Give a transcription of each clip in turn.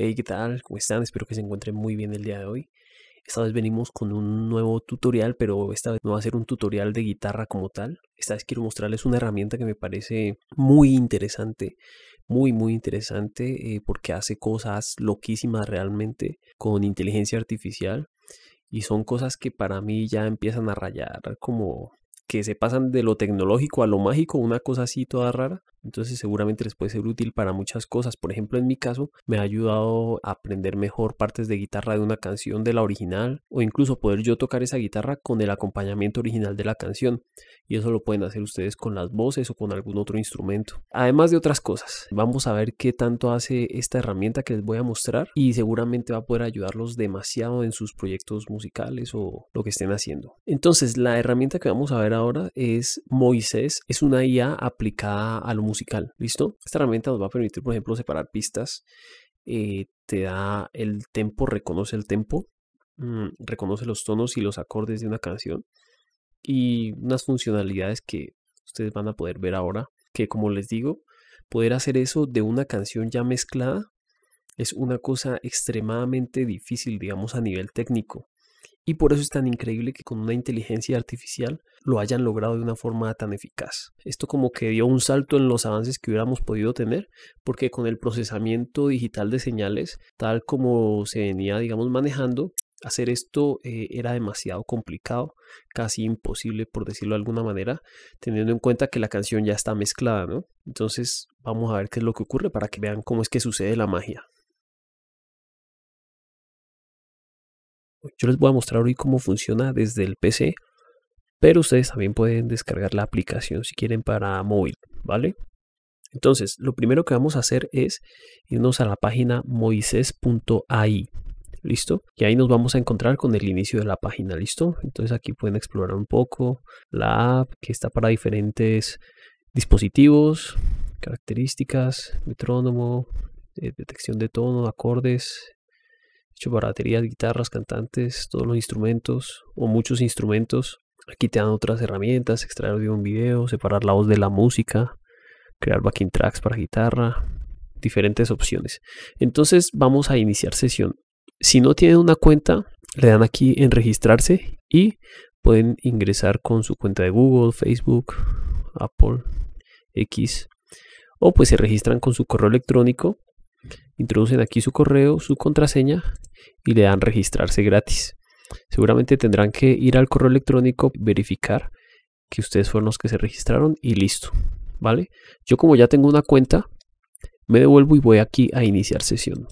Hey, ¿qué tal? ¿Cómo están? Espero que se encuentren muy bien el día de hoy. Esta vez venimos con un nuevo tutorial, pero esta vez no va a ser un tutorial de guitarra como tal. Esta vez quiero mostrarles una herramienta que me parece muy interesante, muy muy interesante, eh, porque hace cosas loquísimas realmente con inteligencia artificial. Y son cosas que para mí ya empiezan a rayar como que se pasan de lo tecnológico a lo mágico, una cosa así toda rara, entonces seguramente les puede ser útil para muchas cosas. Por ejemplo, en mi caso, me ha ayudado a aprender mejor partes de guitarra de una canción de la original o incluso poder yo tocar esa guitarra con el acompañamiento original de la canción. Y eso lo pueden hacer ustedes con las voces o con algún otro instrumento. Además de otras cosas, vamos a ver qué tanto hace esta herramienta que les voy a mostrar y seguramente va a poder ayudarlos demasiado en sus proyectos musicales o lo que estén haciendo. Entonces, la herramienta que vamos a ver ahora es Moises Es una IA aplicada al musical, ¿listo? Esta herramienta nos va a permitir, por ejemplo, separar pistas. Eh, te da el tempo, reconoce el tempo, mm, reconoce los tonos y los acordes de una canción y unas funcionalidades que ustedes van a poder ver ahora, que como les digo, poder hacer eso de una canción ya mezclada es una cosa extremadamente difícil, digamos, a nivel técnico. Y por eso es tan increíble que con una inteligencia artificial lo hayan logrado de una forma tan eficaz. Esto como que dio un salto en los avances que hubiéramos podido tener, porque con el procesamiento digital de señales, tal como se venía, digamos, manejando, hacer esto eh, era demasiado complicado, casi imposible, por decirlo de alguna manera, teniendo en cuenta que la canción ya está mezclada, ¿no? Entonces, vamos a ver qué es lo que ocurre para que vean cómo es que sucede la magia. Yo les voy a mostrar hoy cómo funciona desde el PC, pero ustedes también pueden descargar la aplicación si quieren para móvil, ¿vale? Entonces, lo primero que vamos a hacer es irnos a la página moises.ai. ¿Listo? Y ahí nos vamos a encontrar con el inicio de la página, ¿listo? Entonces aquí pueden explorar un poco la app que está para diferentes dispositivos, características, metrónomo, eh, detección de tono, acordes, hecho para baterías, guitarras, cantantes, todos los instrumentos o muchos instrumentos. Aquí te dan otras herramientas, extraer audio de un video, separar la voz de la música, crear backing tracks para guitarra, diferentes opciones. Entonces vamos a iniciar sesión. Si no tienen una cuenta, le dan aquí en registrarse y pueden ingresar con su cuenta de Google, Facebook, Apple, X o pues se registran con su correo electrónico Introducen aquí su correo, su contraseña y le dan registrarse gratis. Seguramente tendrán que ir al correo electrónico, verificar que ustedes fueron los que se registraron y listo. ¿Vale? Yo como ya tengo una cuenta, me devuelvo y voy aquí a iniciar sesión.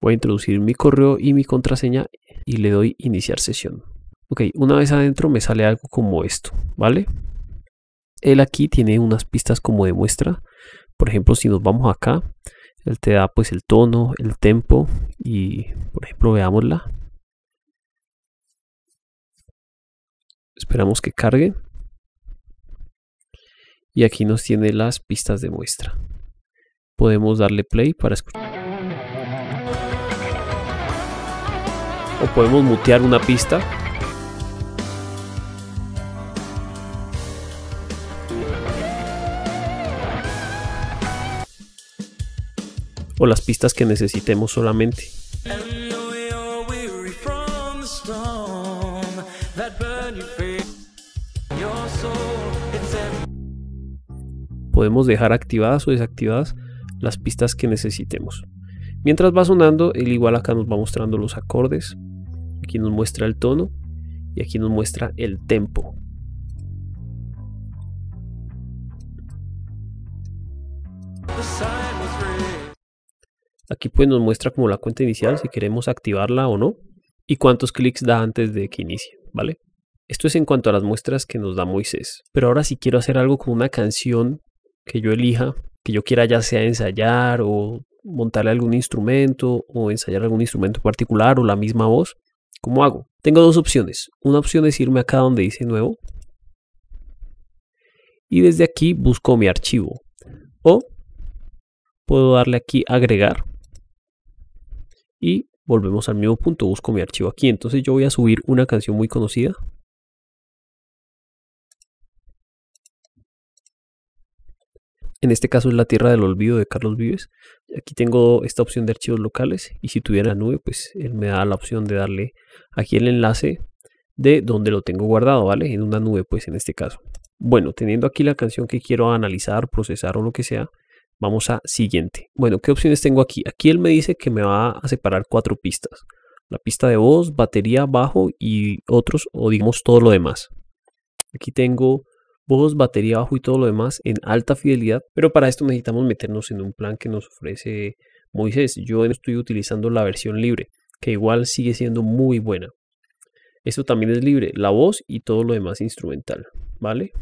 Voy a introducir mi correo y mi contraseña y le doy iniciar sesión. Ok, una vez adentro me sale algo como esto, ¿vale? él aquí tiene unas pistas como de muestra. Por ejemplo, si nos vamos acá, él te da pues el tono, el tempo y por ejemplo veámosla. Esperamos que cargue. Y aquí nos tiene las pistas de muestra. Podemos darle play para escuchar. O podemos mutear una pista o las pistas que necesitemos solamente. Podemos dejar activadas o desactivadas las pistas que necesitemos. Mientras va sonando, el igual acá nos va mostrando los acordes, aquí nos muestra el tono y aquí nos muestra el tempo. Aquí pues nos muestra como la cuenta inicial si queremos activarla o no y cuántos clics da antes de que inicie, ¿vale? Esto es en cuanto a las muestras que nos da Moisés. Pero ahora si quiero hacer algo con una canción que yo elija, que yo quiera ya sea ensayar o montarle algún instrumento o ensayar algún instrumento particular o la misma voz, ¿cómo hago? Tengo dos opciones. Una opción es irme acá donde dice nuevo y desde aquí busco mi archivo. O puedo darle aquí agregar y volvemos al mismo punto, busco mi archivo aquí. Entonces yo voy a subir una canción muy conocida. En este caso es La Tierra del Olvido de Carlos Vives. Aquí tengo esta opción de archivos locales y si tuviera nube, pues él me da la opción de darle aquí el enlace de donde lo tengo guardado, ¿vale? En una nube, pues en este caso. Bueno, teniendo aquí la canción que quiero analizar, procesar o lo que sea, Vamos a siguiente. Bueno, ¿qué opciones tengo aquí? Aquí él me dice que me va a separar cuatro pistas. La pista de voz, batería, bajo y otros, o digamos todo lo demás. Aquí tengo voz, batería, bajo y todo lo demás en alta fidelidad, pero para esto necesitamos meternos en un plan que nos ofrece Moisés. Yo estoy utilizando la versión libre, que igual sigue siendo muy buena. Esto también es libre, la voz y todo lo demás instrumental, ¿vale?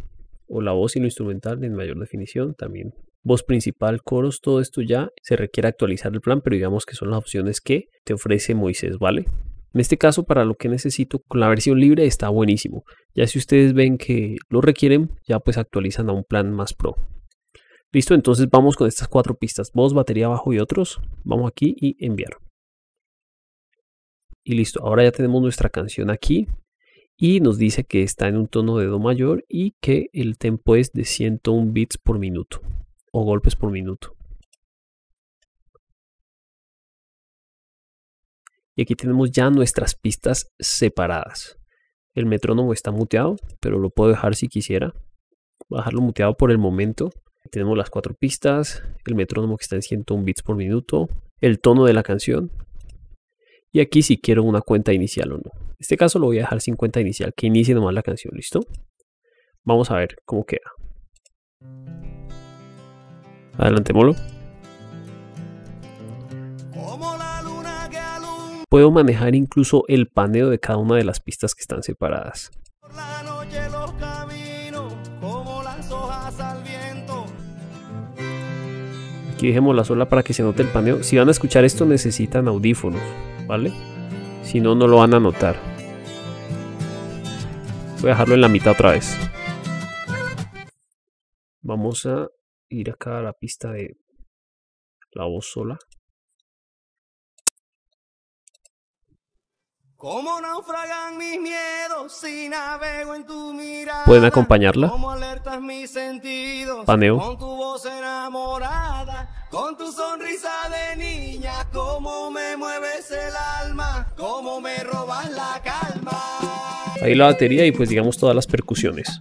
O la voz y lo instrumental en mayor definición también voz principal, coros, todo esto ya se requiere actualizar el plan, pero digamos que son las opciones que te ofrece Moisés, ¿vale? En este caso, para lo que necesito, con la versión libre está buenísimo. Ya si ustedes ven que lo requieren, ya pues actualizan a un plan más pro. Listo, entonces vamos con estas cuatro pistas, voz, batería, bajo y otros. Vamos aquí y enviar. Y listo, ahora ya tenemos nuestra canción aquí. Y nos dice que está en un tono de Do mayor y que el tempo es de 101 bits por minuto o golpes por minuto. Y aquí tenemos ya nuestras pistas separadas. El metrónomo está muteado, pero lo puedo dejar si quisiera. Voy a dejarlo muteado por el momento. Tenemos las cuatro pistas, el metrónomo que está en 101 bits por minuto, el tono de la canción, y aquí si quiero una cuenta inicial o no. En este caso lo voy a dejar sin cuenta inicial, que inicie nomás la canción, ¿listo? Vamos a ver cómo queda. Adelante, Molo. Puedo manejar incluso el paneo de cada una de las pistas que están separadas. Aquí dejemos la sola para que se note el paneo. Si van a escuchar esto necesitan audífonos, ¿vale? Si no, no lo van a notar. Voy a dejarlo en la mitad otra vez. Vamos a ir acá a la pista de la voz sola. ¿Cómo naufragan mis miedos si navego en tu mirada? ¿Pueden acompañarla? ¿Cómo alertas mis sentidos? Con tu voz enamorada, con tu sonrisa de niña, cómo me mueves el alma, cómo me robas la calma. Ahí la batería y pues digamos todas las percusiones.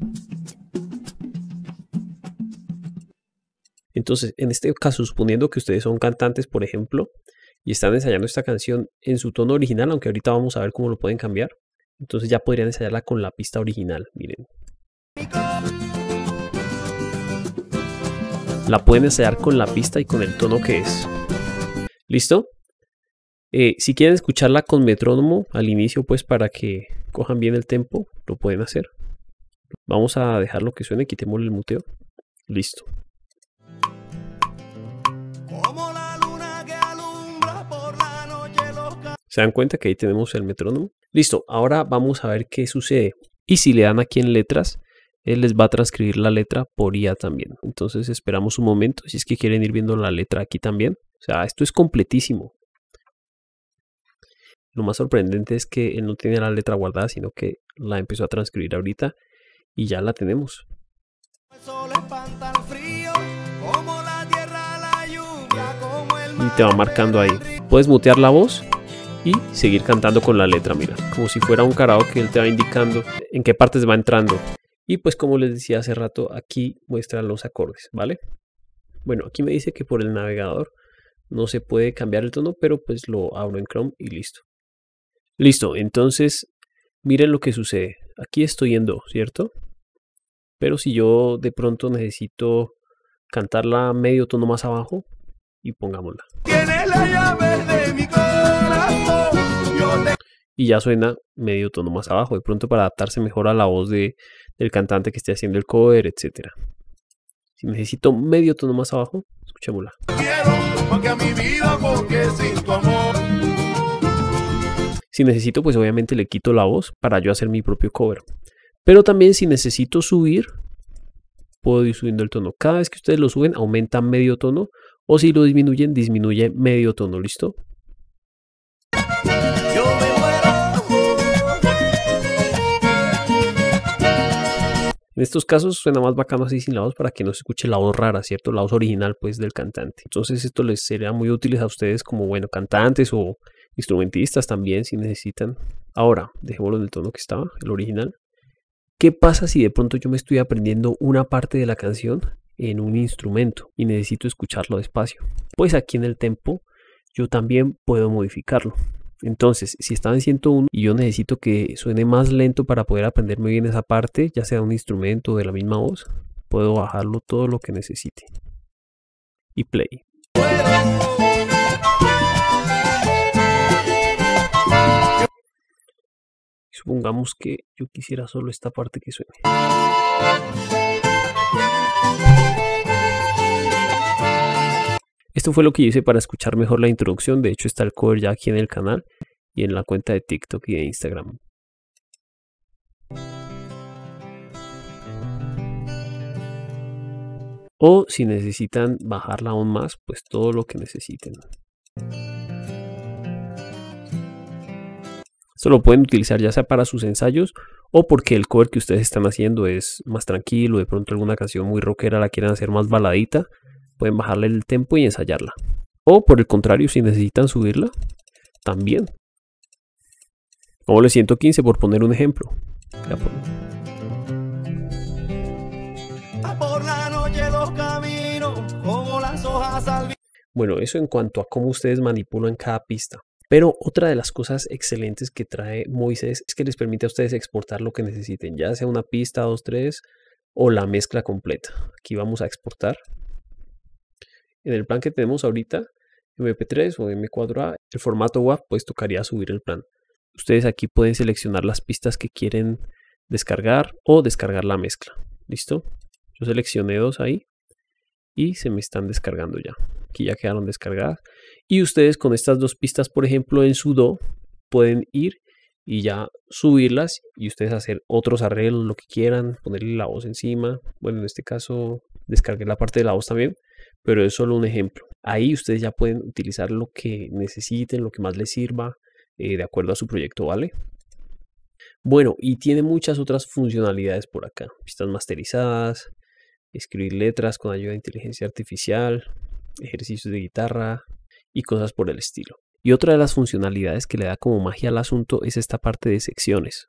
Entonces, en este caso, suponiendo que ustedes son cantantes, por ejemplo, y están ensayando esta canción en su tono original, aunque ahorita vamos a ver cómo lo pueden cambiar, entonces ya podrían ensayarla con la pista original, miren. La pueden ensayar con la pista y con el tono que es. ¿Listo? Eh, si quieren escucharla con metrónomo al inicio, pues para que cojan bien el tempo, lo pueden hacer. Vamos a dejarlo que suene, quitemos el muteo. Listo. ¿Se dan cuenta que ahí tenemos el metrónomo? Listo, ahora vamos a ver qué sucede. Y si le dan aquí en letras, él les va a transcribir la letra por IA también. Entonces esperamos un momento, si es que quieren ir viendo la letra aquí también. O sea, esto es completísimo. Lo más sorprendente es que él no tiene la letra guardada, sino que la empezó a transcribir ahorita y ya la tenemos. Y te va marcando ahí. Puedes mutear la voz y seguir cantando con la letra, mira, como si fuera un karaoke, él te va indicando en qué partes va entrando. Y pues como les decía hace rato, aquí muestran los acordes, ¿vale? Bueno, aquí me dice que por el navegador no se puede cambiar el tono, pero pues lo abro en Chrome y listo. Listo, entonces miren lo que sucede. Aquí estoy en Do, ¿cierto? Pero si yo de pronto necesito cantarla medio tono más abajo y pongámosla. la llave de mi corazón y ya suena medio tono más abajo, de pronto para adaptarse mejor a la voz de, del cantante que esté haciendo el cover, etc. Si necesito medio tono más abajo, escuchémosla. Si necesito, pues obviamente le quito la voz para yo hacer mi propio cover. Pero también si necesito subir, puedo ir subiendo el tono. Cada vez que ustedes lo suben, aumenta medio tono. O si lo disminuyen, disminuye medio tono, ¿listo? En estos casos suena más bacano así sin la voz para que no se escuche la voz rara, ¿cierto? La voz original pues del cantante. Entonces esto les sería muy útil a ustedes como, bueno, cantantes o instrumentistas también si necesitan. Ahora, dejémoslo en el tono que estaba, el original. ¿Qué pasa si de pronto yo me estoy aprendiendo una parte de la canción en un instrumento y necesito escucharlo despacio? Pues aquí en el tempo yo también puedo modificarlo. Entonces, si está en 101 y yo necesito que suene más lento para poder aprender muy bien esa parte, ya sea un instrumento o de la misma voz, puedo bajarlo todo lo que necesite. Y play. Supongamos que yo quisiera solo esta parte que suene. Esto fue lo que hice para escuchar mejor la introducción, de hecho está el cover ya aquí en el canal y en la cuenta de TikTok y de Instagram. O si necesitan bajarla aún más, pues todo lo que necesiten. Esto lo pueden utilizar ya sea para sus ensayos o porque el cover que ustedes están haciendo es más tranquilo, de pronto alguna canción muy rockera la quieren hacer más baladita, pueden bajarle el tempo y ensayarla. O por el contrario, si necesitan subirla, también como los 115 por poner un ejemplo. Pues. Ah, bueno, eso en cuanto a cómo ustedes manipulan cada pista. Pero otra de las cosas excelentes que trae Moisés es que les permite a ustedes exportar lo que necesiten, ya sea una pista, dos, tres o la mezcla completa. Aquí vamos a exportar. En el plan que tenemos ahorita, MP3 o M4A, el formato WAV, pues tocaría subir el plan. Ustedes aquí pueden seleccionar las pistas que quieren descargar o descargar la mezcla. ¿Listo? Yo seleccioné dos ahí y se me están descargando ya. Aquí ya quedaron descargadas. Y ustedes con estas dos pistas, por ejemplo, en sudo pueden ir y ya subirlas y ustedes hacer otros arreglos, lo que quieran, ponerle la voz encima. Bueno, en este caso descargué la parte de la voz también, pero es solo un ejemplo. Ahí ustedes ya pueden utilizar lo que necesiten, lo que más les sirva eh, de acuerdo a su proyecto, ¿vale? Bueno, y tiene muchas otras funcionalidades por acá. Pistas masterizadas, escribir letras con ayuda de inteligencia artificial, ejercicios de guitarra y cosas por el estilo. Y otra de las funcionalidades que le da como magia al asunto es esta parte de secciones.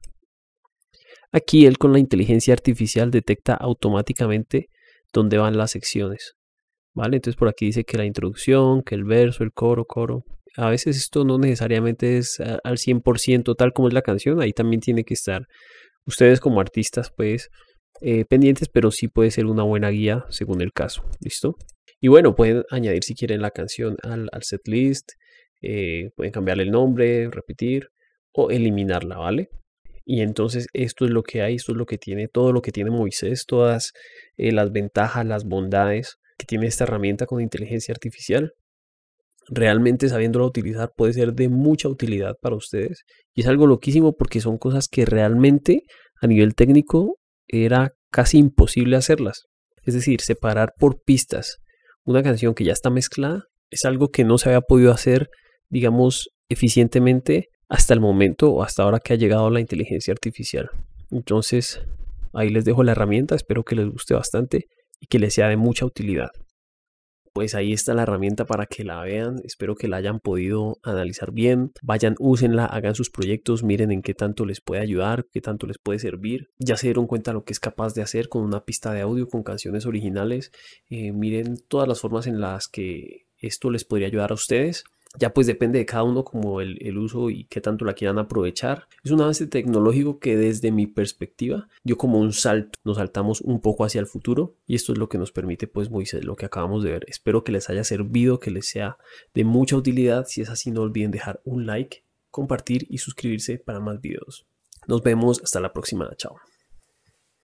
Aquí él con la inteligencia artificial detecta automáticamente dónde van las secciones. ¿Vale? Entonces por aquí dice que la introducción, que el verso, el coro, coro, a veces esto no necesariamente es al 100% tal como es la canción, ahí también tiene que estar ustedes como artistas pues eh, pendientes, pero sí puede ser una buena guía según el caso, ¿listo? Y bueno, pueden añadir si quieren la canción al, setlist, eh, pueden cambiarle el nombre, repetir o eliminarla, ¿vale? Y entonces esto es lo que hay, esto es lo que tiene, todo lo que tiene Moisés, todas eh, las ventajas, las bondades que tiene esta herramienta con inteligencia artificial realmente sabiéndolo utilizar puede ser de mucha utilidad para ustedes. Y es algo loquísimo porque son cosas que realmente a nivel técnico era casi imposible hacerlas. Es decir, separar por pistas una canción que ya está mezclada es algo que no se había podido hacer, digamos, eficientemente hasta el momento o hasta ahora que ha llegado la inteligencia artificial. Entonces, ahí les dejo la herramienta, espero que les guste bastante y que les sea de mucha utilidad pues ahí está la herramienta para que la vean. Espero que la hayan podido analizar bien. Vayan, úsenla, hagan sus proyectos, miren en qué tanto les puede ayudar, qué tanto les puede servir. Ya se dieron cuenta lo que es capaz de hacer con una pista de audio, con canciones originales. Eh, miren todas las formas en las que esto les podría ayudar a ustedes. Ya pues depende de cada uno como el, uso y qué tanto la quieran aprovechar. Es un avance tecnológico que desde mi perspectiva dio como un salto, nos saltamos un poco hacia el futuro y esto es lo que nos permite pues Moisés, lo que acabamos de ver. Espero que les haya servido, que les sea de mucha utilidad. Si es así no olviden dejar un like, compartir y suscribirse para más videos. Nos vemos hasta la próxima, chao.